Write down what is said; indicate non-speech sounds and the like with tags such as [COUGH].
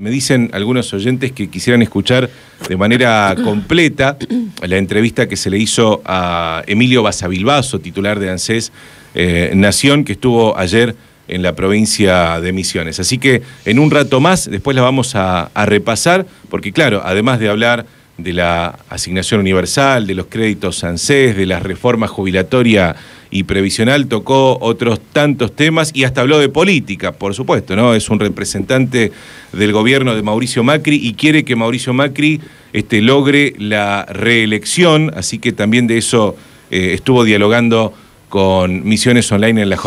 me dicen algunos oyentes que quisieran escuchar de manera [COUGHS] completa la entrevista que se le hizo a Emilio Basavilbaso, titular de ANSES eh, Nación, que estuvo ayer en la provincia de Misiones. Así que en un rato más, después la vamos a repasar, porque claro, además de hablar de la asignación universal, de los créditos ANSES, de las reformas jubilatoria y previsional, tocó otros tantos temas y hasta habló de política, por supuesto, ¿no? Es un representante del gobierno de Mauricio Macri y quiere que Mauricio Macri este, logre la reelección, así que también de eso eh, estuvo dialogando con Misiones Online en la